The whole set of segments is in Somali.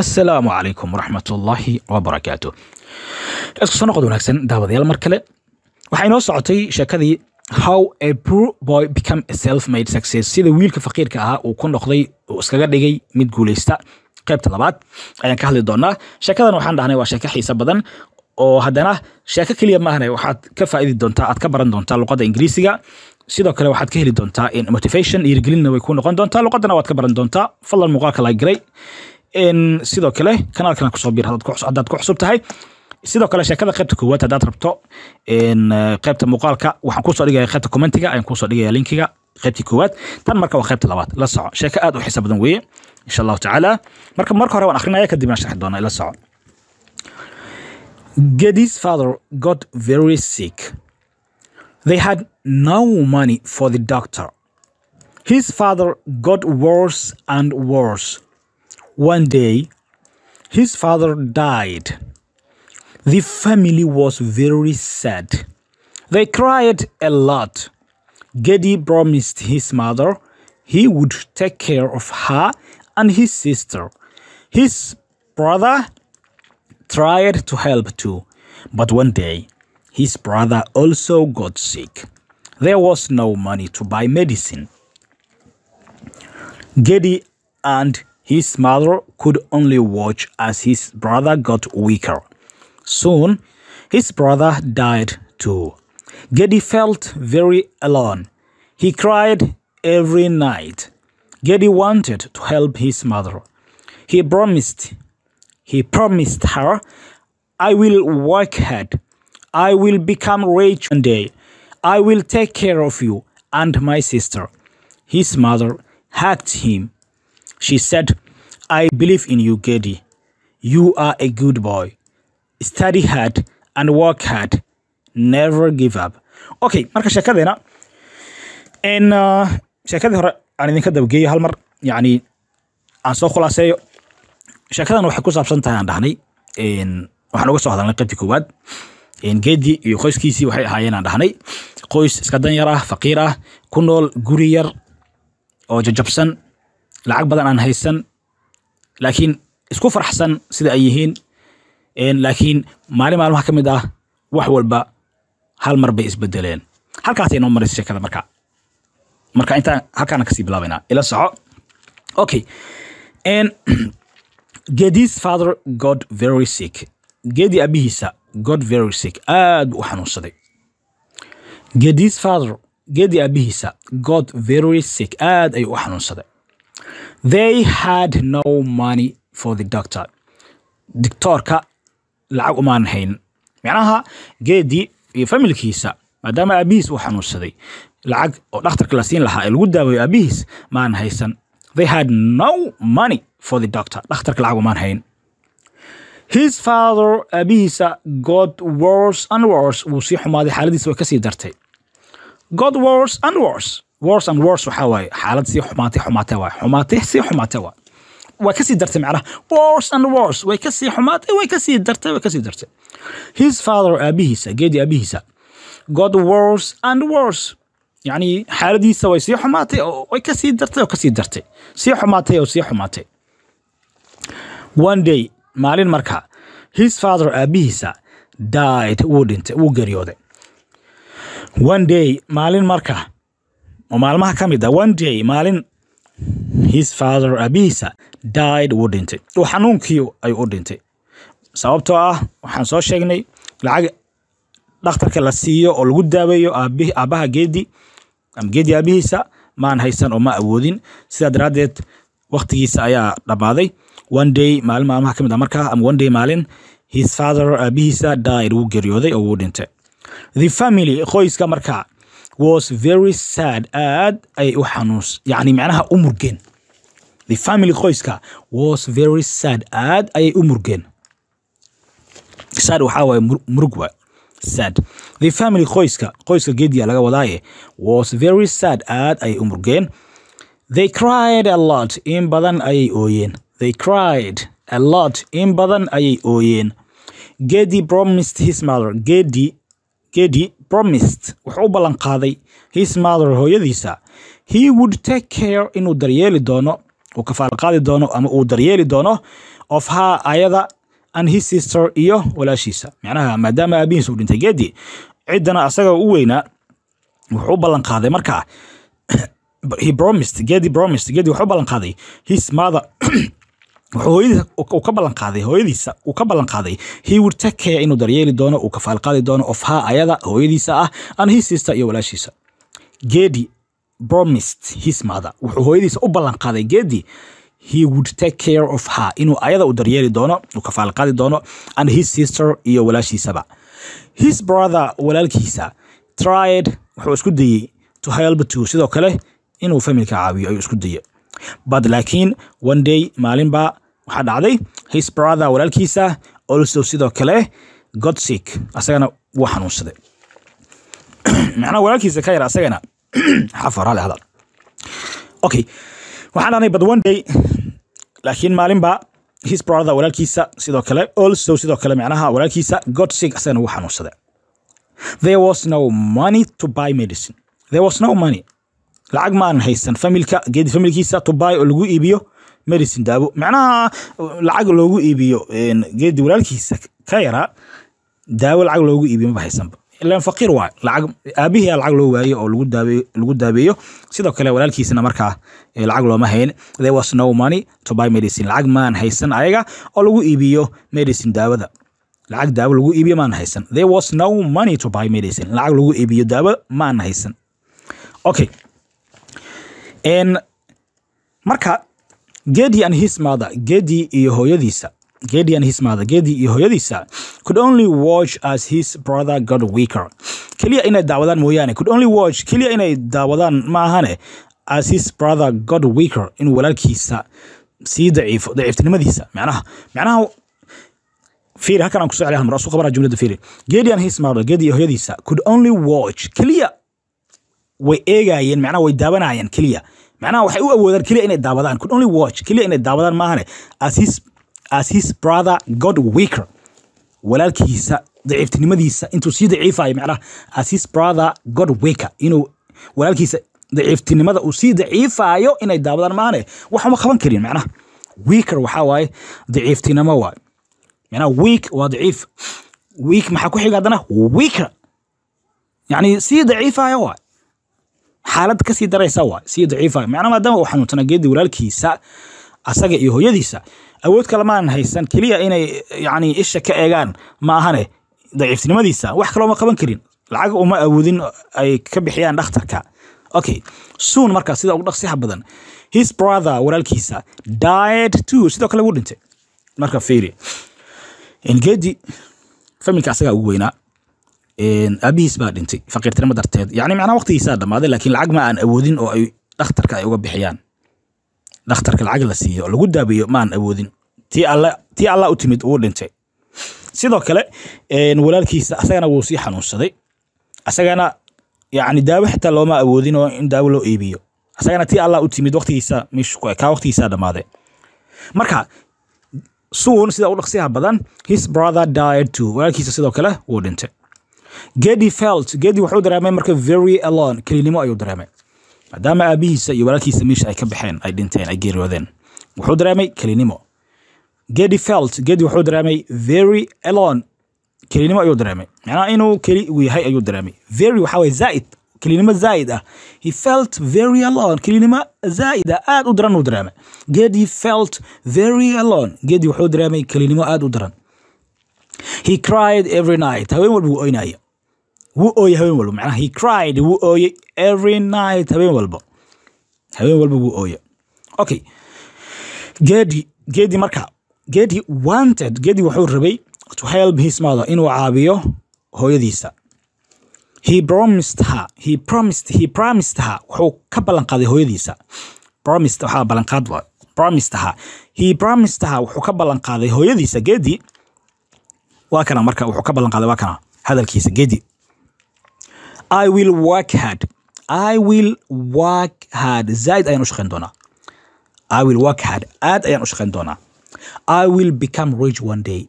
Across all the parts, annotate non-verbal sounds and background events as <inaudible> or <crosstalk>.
assalaamu calaykum waraxmatullaahi wabarakaatu isku soo noqod wanaagsan daawadayaal mar kale waxaa inoo socotay sheekadii how a poor boy become a self made success sida wiilka faqiirka ahaa uu ku noqday uu iskaga dhigay mid guuleysta qaybta labaad ayaan ka hadli doonaa sheekadan waxaan dhahnay waa sheeko xiise badan oo haddana sheeko keliya maahane waxaad ka faa'idi doontaa aad ka baran doontaa luqadda ingiriisiga sidoo kale waxaad ka heli doontaa motivation dhiirigelinna way ku noqon doontaa luqaddana waad ka baran doontaa fadlan muuqaalka laga galay sidoo kale kanaalkan kusoo bir hadaad ku xusub tahay sidoo kale sheekada qaybta koowaad hadaad rabto eh, qaybta muuqaalka waxaan kusoo dhigaya qaybta commentiga ayaan kusoo dhigaya linkiga qaybtii koowaad tan marka waa qaybta labaad la soco sheeko aad u xiisa badan weeye insha allahu tacaala marka marka hore waan akhrinaya kadibna sharxi doona la soco Geddy's father got very sick. They had no money for the doctor. His father got worse and worse. One day, his father died. The family was very sad. They cried a lot. Geddy promised his mother he would take care of her and his sister. His brother tried to help too, but one day his brother also got sick. There was no money to buy medicine. Geddy and his mother could only watch as his brother got weaker. Soon, his brother died too. Geddy felt very alone. He cried every night. Geddy wanted to help his mother. He promised. He promised her, I will work hard. I will become rich one day. I will take care of you and my sister. His mother hugged him. She said, I believe in you, Geddy. You are a good boy. Study hard and work hard. Never give up. Okay, marka sheekadeena in uh, sheekadii hore aan idinka dabageeyo hal mar yani aan soo khulaaseeyo sheekadan waxay ku saabsan tahay aan dhahnay waxaan uga soo hadalnay qaybtii koowaad geedi iyo qoyskiisii waxay ahaayeen aan dhahnay qoys iska dan yar ah faqiir ah ku nool guri yar oo jajabsan lacag badan aan haysan laakiin isku faraxsan sida ay yihiin laakiin maalin maalmaha ka mid ah wax walba hal mar bay isbedeleen halkaasay noo maraysa sheekada marka marka intaan halkaana kasii bilaabaynaa ila soco okay <clears throat> gedis father god very sick gedi abihiisa god very sick aad buu u xanuunsaday gedis father gedi abihiisa god very sick aad ayuu u xanuunsaday They had no money for the doctor. Doctorka lacag umaan hayn. Micnaha geedii iyo familkiisa maadaama aabihiis uu xanuunsaday lacag oo dhakhtarka la siin lahaa ee lagu daaweeyo aabihiis maan haysan. They had no money for the doctor. Dhakhtarka lacag umaan hayn. His father aabihiisa god worse and worse wuu sii xumaaday xaaladiisa way ka sii dartay. Got worse and worse wars and wars waxaa waaye xaalad sii xumaatay xumaatay waay xumaatay sii xumaatay waay way kasii dartay macnaha wars and wars way kasii xumaatay way kasii dartay way kasii dartay his father aabihiisa geedii aabihiisa god wars and wars yacni xaaladiisa way sii xumaatay oo way kasii dartay oo kasii dartay sii xumaatay oo sii xumaatay one day maalin markaa his father aabihiisa died wuu dhintay wuu geeriyooday one day maalin markaa oo maalmaha ka mid ah one day maalin his father aabihiisa died wuu dhintay xanuunkii ayuu u dhintay sababtoo ah waxaan soo sheegnay lacag dhakhtarka la siiyo oo lagu daaweeyo aabaha geedi ama geedi aabihiisa maan haysan oo ma awoodin sidaa daraaddeed wakhtigiisa ayaa dhammaaday one day maalin maalmaha ka mid ah markaa ama one day maalin his father aabihiisa died wuu geeriyooday oo wuu dhintay the family qoyska markaa was very sad aad ay u xanuuns yacni macnaha u murgeen the family qoyska was very sad aad ayay u murgeen sad waxaa waaye murug waay sad the family qoyska qoyska geediya laga wadaaye was very sad aad ayay u murgeen they cried a lot in badan ayay ooyeen they cried a lot in badan ayay ooyeen gedi promised his mother gedi Gedi promised wuxuu u ballan qaaday his mother hooyadiisa he would take care inuu daryeeli doono uu kafaalqaadi doono ama uu daryeeli doono of her ayada and his sister iyo walaashiisa macnaha maadaama aabihiis uu dhintay gedi ciddana asaga u weynaa wuxuu u ballan qaaday markaa <coughs> he promised gedi promised gedi wuxuu ballan qaaday his mother wuxuu ka ballan qaaday hooyadiisa uu ka ballan qaaday he would inuu daryeeli doono uu kafaal doono of ayada hooyadiisa ah and his iyo walaashiisa geedi promised his wuxuu hooyadiisa u ballan qaaday geedi he would take care of her inuu ayada u daryeeli doono uu kafaal doono and his sister iyo walaashiisaba his brother walaalkiisa tried wuxuu isku dayey to help to sidoo kale inuu familka caawiyo ayuu isku dayey but laakiin one day maalinbaa waxaa dhacday his brother walaalkiisa olsow sidoo kale godsik asagana wuu xanuunsaday <clears throat> macnaha walaalkiisa ka yar asagana <clears throat> xafar hale hadaad okay waxaan but one day laakiin maalinba his brother walaalkiisa sidoo kale also sidoo kale macnaha walaalkiisa godsik asagana wuu xanuunsaday there was no money to buy medicine there was no money lacag maan haysan familka geedi familkiisa to buy oo lagu iibiyo medicine daabo macnaha lacag loogu iibiyo geedi walaalkiisa ka yara daawo lacag loogu iibiyo maba bahaysanba ilan faqiir waay lacag aabihiia lacag loo waayo oo lagu daabe sidoo kale walaalkiisana markaa lacag looma hayn there was no money to buy medicine lacag maan haysan ayaga oo lagu iibiyo medicine daawada lacag daawo lagu iibiyo maan haysan there was no money to buy medicine lacag lagu iibiyo daawo maan haysan okay marka Geddy and his mother, Geddy iyo hooyadiisa Geddy and his mother, Geddy iyo hooyadiisa could only watch as his brother got weaker. Kaliya inay daawadaan mooyaane could only watch kaliya inay daawadaan ma as his brother got weaker in walaalkiisa sii daciifo daciiftinimadiisa macnaha macnaha fiiri halkan aan kusoo celiyaa mar asu qabanaa jumladda fiiri Geddy and his mother, Geddy iyo hooyadiisa could only watch keliya way eegaayeen macnaha way daawanayeen keliya macnaha waxay u awoodaan keliya inay daawadaan could only watch keliya inay daawadaan maahane aasiis aasiis brother god weaker walaalkiisa daciiftinimadiisa intuu sii daciifayo macnaha aasiis brother god weaker inuu walaalkiisa daciiftinimada uu sii daciifayo inay daawadaan maahane waxama qaban karin macnaha weaker waxaa waaye daciiftinimo waaye macnaha weak waa daciif weak maxaa ku xiga haddana weaker yacni sii daciifayo waaye xaalad kasii daraysa waa sii daciifa macna maadaama uu xanuunsana geedi walaalkiisa asaga iyo hooyadiisa awood kalemaan haysan keliya inay yacni isha ka eegaan ma ahane daciiftinimadiisa wax kaloo qaban karin lacag uma awoodin ay ka bixiyaan dhakhtarka okay suun markaa sida ugu dhaqsiha badan his brother walaalkiisa died too sidoo kale wuu dhintay marka fiiri geedi familka asagaa ugu weynaa aabihiis baa dhintay faqiirtinimo darteed yani macnaha waqtigiisaa dhammaaday laakiin lacag ma aan awoodin oo ay dhakhtarka ay uga bixiyaan dhakhtarka lacag la siiyo oo lagu daabeeyo ma awoodin tii alla tii alla u timid uu dhintay sidoo kale walaalkiisa asagana wuu sii xanuunsaday asagana yani daawo xitaa looma awoodin oo in daawo loo iibiyo asagana tii alla u timid waqtigiisa meeshu waqtigiisaa dhammaaday marka suun sida u dhaqsiyaha badan his brother died too walaalkiisa sidoo kale wuu dhintay gedi felt gedi wuxuu dareemay marka very alone kelinimo ayuu dareemay maadaama aabihiisa iyo walaalkiisa meesha ay ka baxeen ay dhinteen ay geeriyoodeen wuxuu dareemay kelinimo gedi felt gedi wuxuu dareemay very alone kelinimo ayuu dareemay macnaha inuu keli u yahay ayuu dareemay very waxaa waye zaaid kelinimo zaaid ah he felt very alone kelinimo zaaid ah aad u daran uu dareemay gedi felt very alone gedi wuxuu dareemay kelinimo aad u daran he cried every night haween walba wuu oynaya wuu ooyey habeen walba macnaha he cried wuu ooyey every night habeen walba habeen walba wuu ooye okay gedi gedi marka gedi wanted gedi wuxuu rabay to help his mother inuu caabiyo hooyadiisa he promised her he promised he promised her wuxuu ka ballanqaaday hooyadiisa promised waxaa ballanqaad waa promised her he promised her wuxuu ka ballanqaaday hooyadiisa gedi waa kana marka wuxuu ka ballanqaaday waa kana hadalkiisa gedi i will work hard i will work hard zaaid ayaan u shaqayn i will work hard aad ayaan u shaqayn doonaa i will become rich one day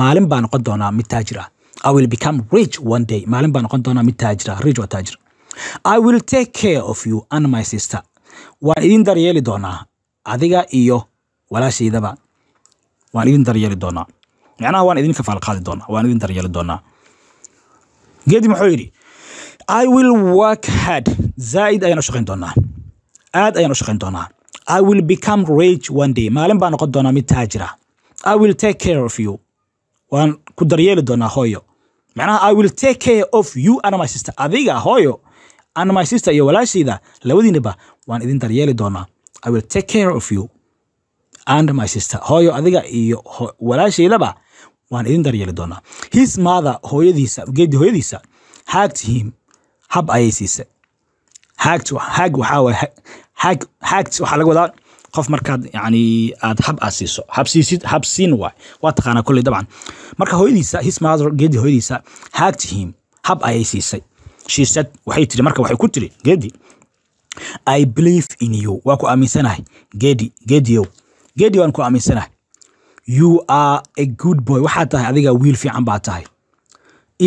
maalin baa noqon doonaa mid taajir ah i will become rich one day maalin baa noqon doonaa mid taajir rich waa i will take care of you and my sister waan idin daryeeli doonaa adiga iyo walaashaydaba waan idin daryeeli doonaa micnaha waan idin fafaal qaadi doonaa waan idin daryeeli doonaa geedi muxuu yidhi i will work hard zaaid ayaan u shaqayn doonaa aad ayaan u shaqayn doonaa i will become rage one day maalin baa noqon doonaa mid taajira i will take care of you waan ku daryeeli doonaa hooyo macnaha i will take care of you and my sister adiga hooyo and my sister iyo walaashayda labadiinaba waan idin daryeeli doonaa i will take care of you and my sister hooyo adiga iyo walaashaydaba waan idin daryeeli doonaa his mother hooyadiisa geedi hooyadiisa hagged him hab ayay siisa haag waxaagti waxaa laga wadaa qof markaad yani aad hab aad siiso habsiisid hab waay waa taqaanaa kolley dabcan marka hooyadiisa his mother geedi hooyadiisa haagtihim hab ayay siisay she waxay tiri marka waxay ku tiri geedi i believe in you waa ku aaminsanahay geedi geediyow geedi waan ku aaminsanahay you are a good boy waxaad tahay adiga wiil fiican baa tahay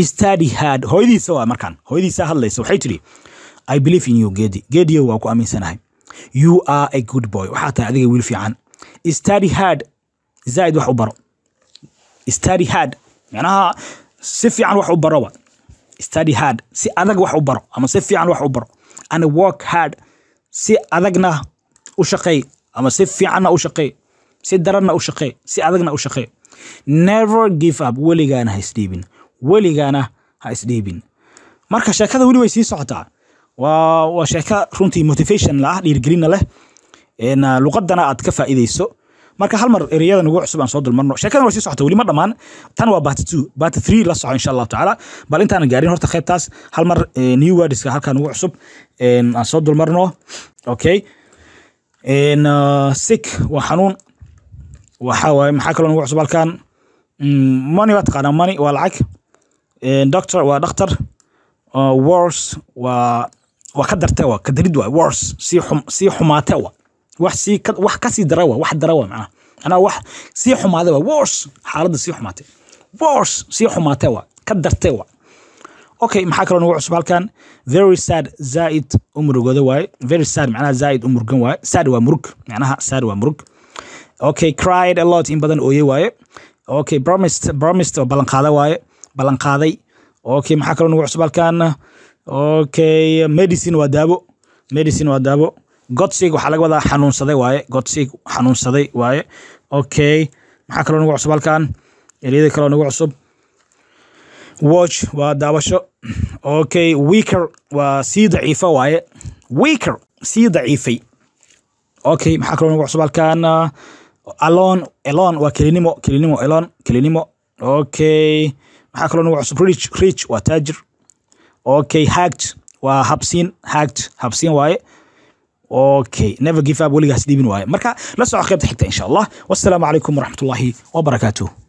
stadihad hooyadiisa waa markaan hooyadiisa hadlaysa waxay tidhi i believe in you gedi gediyo waa ku aaminsanahay you are a good boy waxaa tahay adiga wiil fiican stadi hard zaaid wax u baro stadi hard micnaha si fiican wax u baro wa stadi hard si adag wax u baro ama si fiican wax u baro and work hard si adagna u shaqeey ama si fiicanna u shaqeey si daranna u shaqeey si adagna u shaqeey never give up weligaana haisdhiibin weligaana ha isdhiibin marka sheekada weli way sii socotaa waa waa runtii motivationla ah dhiirgelinna leh ah, luqadana aad ka faa'iideyso marka hal mar ereyada ugu cusub aan soo dulmarno sheekadan waa sii socota weli ma dhammaan tan waa bat two bat three la soco insha allahu tacaala bal intaanan gaarin horta qaybtaas hal eh, new wordska halkan ugu cusub aan soo dulmarno okay ah, sick waa xanuun waxaa waaye maxaa kaloo ugu cusub halkan mm, money waa taqaanaa money waa lacag Eh, doctor waa dhakhtar eh, wors waa waa ka darte wa kadarid waa wors sii xum sii xumaate wa wax sii ka wax ka sii dara wa wax dara wa macnaha anaa wax sii xumaade wa wors xaaladda sii xumaate wors sii xumaate wa ka darte wa okay maxaa kaloo nagu cusub halkan very sad zaid umurgooda waaye very sad macnaha zaid umurgan waaye sad waa murug macnaha sad waa murug okay cried a lot in badan ooye waaye okay promised promised oo ballanqaada waaye ballanqaaday okay maxaa kaloo nagu cusub halkan okay medicine waa daabo medicine waa daabo godsig waxaa laga wadaa xanuunsaday waaye godsig xanuunsaday waaye okay maxaa kaloo nagu cusub halkan elyada kaloo nagu cusub watch waa daawasho okay weaker waa sii daciifa waaye weaker sii daciifay okay maxaa kaloo nagu cusub halkan alon elon waa kelinimo kelinimo elon kelinimo okay maxaa kaloo nagu cusub rich rich waa taajir okay hagt waa habsiin haagt habsiin waaye okay never give up weligaas dhiibin waaye marka la soco qaybta xigta insha allah wassalaamu calaykum waraxmatullaahi wabarakaatuh